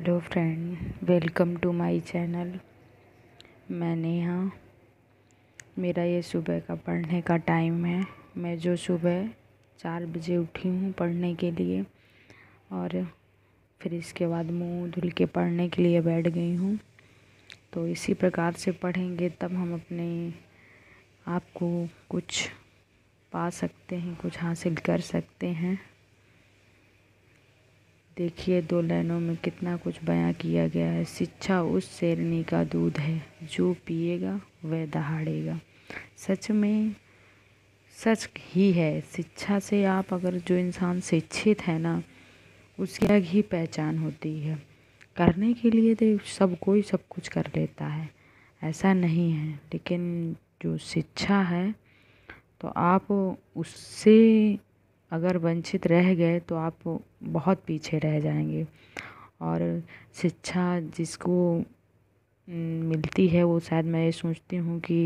hello friend welcome to my channel मैंने यहाँ मेरा ये सुबह का पढ़ने का टाइम है मैं जो सुबह चार बजे उठी हूँ पढ़ने के लिए और फिर इसके बाद मुंह धुल के पढ़ने के लिए बैठ गई हूँ तो इसी प्रकार से पढ़ेंगे तब हम अपने आप को कुछ पा सकते हैं कुछ हासिल कर सकते हैं देखिए दो लाइनों में कितना कुछ बयां किया गया है शिक्षा उस शेरनी का दूध है जो पिएगा वह दहाड़ेगा सच में सच ही है शिक्षा से आप अगर जो इंसान शिक्षित है ना उसकी अलग ही पहचान होती है करने के लिए तो सब कोई सब कुछ कर लेता है ऐसा नहीं है लेकिन जो शिक्षा है तो आप उससे अगर वंचित रह गए तो आप बहुत पीछे रह जाएंगे और शिक्षा जिसको मिलती है वो शायद मैं ये सोचती हूँ कि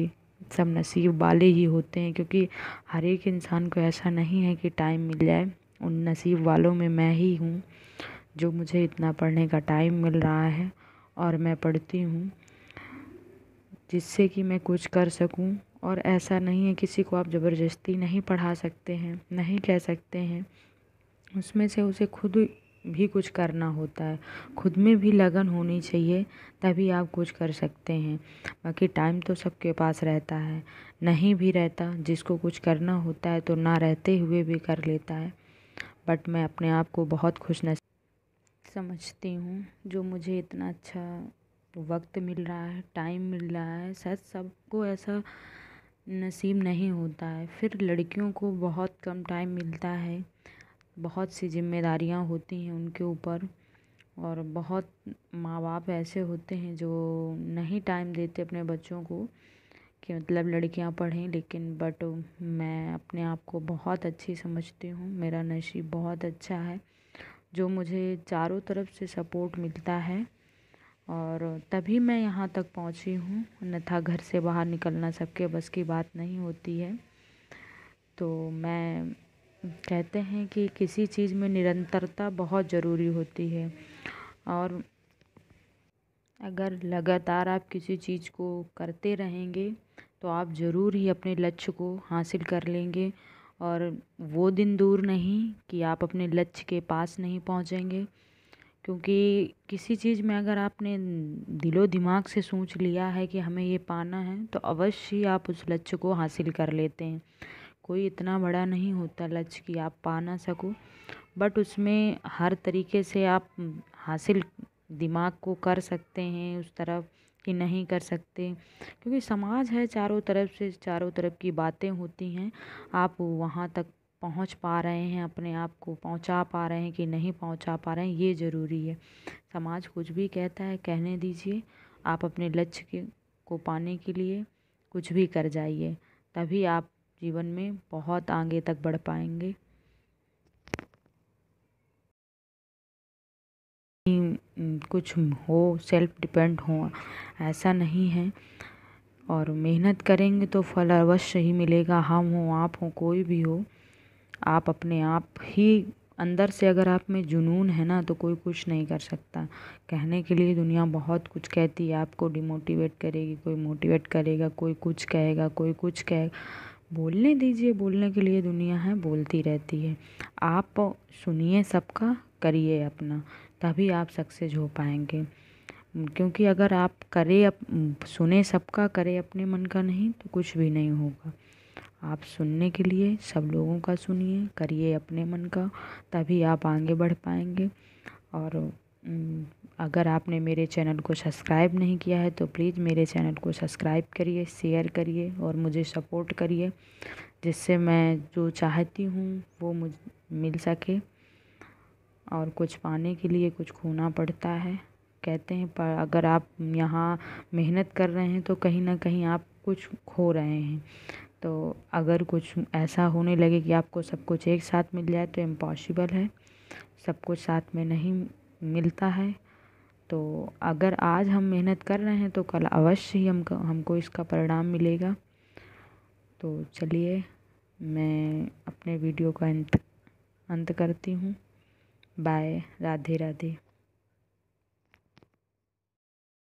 सब नसीब वाले ही होते हैं क्योंकि हर एक इंसान को ऐसा नहीं है कि टाइम मिल जाए उन नसीब वालों में मैं ही हूँ जो मुझे इतना पढ़ने का टाइम मिल रहा है और मैं पढ़ती हूँ जिससे कि मैं कुछ कर सकूँ और ऐसा नहीं है किसी को आप ज़बरदस्ती नहीं पढ़ा सकते हैं नहीं कह सकते हैं उसमें से उसे खुद भी कुछ करना होता है खुद में भी लगन होनी चाहिए तभी आप कुछ कर सकते हैं बाकी टाइम तो सबके पास रहता है नहीं भी रहता जिसको कुछ करना होता है तो ना रहते हुए भी कर लेता है बट मैं अपने आप को बहुत खुश न समझती हूँ जो मुझे इतना अच्छा वक्त मिल रहा है टाइम मिल रहा है शायद सबको ऐसा नसीब नहीं होता है फिर लड़कियों को बहुत कम टाइम मिलता है बहुत सी ज़िम्मेदारियाँ होती हैं उनके ऊपर और बहुत माँ बाप ऐसे होते हैं जो नहीं टाइम देते अपने बच्चों को कि मतलब लड़कियाँ पढ़ें लेकिन बट मैं अपने आप को बहुत अच्छी समझती हूँ मेरा नसीब बहुत अच्छा है जो मुझे चारों तरफ से सपोर्ट मिलता है और तभी मैं यहाँ तक पहुँची हूँ अन्यथा घर से बाहर निकलना सबके बस की बात नहीं होती है तो मैं कहते हैं कि किसी चीज़ में निरंतरता बहुत ज़रूरी होती है और अगर लगातार आप किसी चीज़ को करते रहेंगे तो आप ज़रूर ही अपने लक्ष्य को हासिल कर लेंगे और वो दिन दूर नहीं कि आप अपने लक्ष्य के पास नहीं पहुँचेंगे क्योंकि किसी चीज़ में अगर आपने दिलो दिमाग से सोच लिया है कि हमें ये पाना है तो अवश्य ही आप उस लक्ष्य को हासिल कर लेते हैं कोई इतना बड़ा नहीं होता लक्ष्य कि आप पा ना सको बट उसमें हर तरीके से आप हासिल दिमाग को कर सकते हैं उस तरफ कि नहीं कर सकते क्योंकि समाज है चारों तरफ से चारों तरफ की बातें होती हैं आप वहाँ तक पहुंच पा रहे हैं अपने आप को पहुंचा पा रहे हैं कि नहीं पहुंचा पा रहे हैं ये ज़रूरी है समाज कुछ भी कहता है कहने दीजिए आप अपने लक्ष्य के को पाने के लिए कुछ भी कर जाइए तभी आप जीवन में बहुत आगे तक बढ़ पाएंगे कुछ हो सेल्फ डिपेंड हो ऐसा नहीं है और मेहनत करेंगे तो फल अवश्य ही मिलेगा हम हो आप हो कोई भी हो आप अपने आप ही अंदर से अगर आप में जुनून है ना तो कोई कुछ नहीं कर सकता कहने के लिए दुनिया बहुत कुछ कहती है आपको डिमोटिवेट करेगी कोई मोटिवेट करेगा कोई कुछ कहेगा कोई कुछ कहेगा बोलने दीजिए बोलने के लिए दुनिया है बोलती रहती है आप सुनिए सबका करिए अपना तभी आप सक्सेस हो पाएंगे क्योंकि अगर आप करें अप, सुने सबका करें अपने मन का नहीं तो कुछ भी नहीं होगा आप सुनने के लिए सब लोगों का सुनिए करिए अपने मन का तभी आप आगे बढ़ पाएंगे और अगर आपने मेरे चैनल को सब्सक्राइब नहीं किया है तो प्लीज़ मेरे चैनल को सब्सक्राइब करिए शेयर करिए और मुझे सपोर्ट करिए जिससे मैं जो चाहती हूँ वो मुझ मिल सके और कुछ पाने के लिए कुछ खोना पड़ता है कहते हैं पर अगर आप यहाँ मेहनत कर रहे हैं तो कहीं ना कहीं आप कुछ खो रहे हैं तो अगर कुछ ऐसा होने लगे कि आपको सब कुछ एक साथ मिल जाए तो इम्पॉसिबल है सब कुछ साथ में नहीं मिलता है तो अगर आज हम मेहनत कर रहे हैं तो कल अवश्य ही हम हमको इसका परिणाम मिलेगा तो चलिए मैं अपने वीडियो का अंत अंत करती हूँ बाय राधे राधे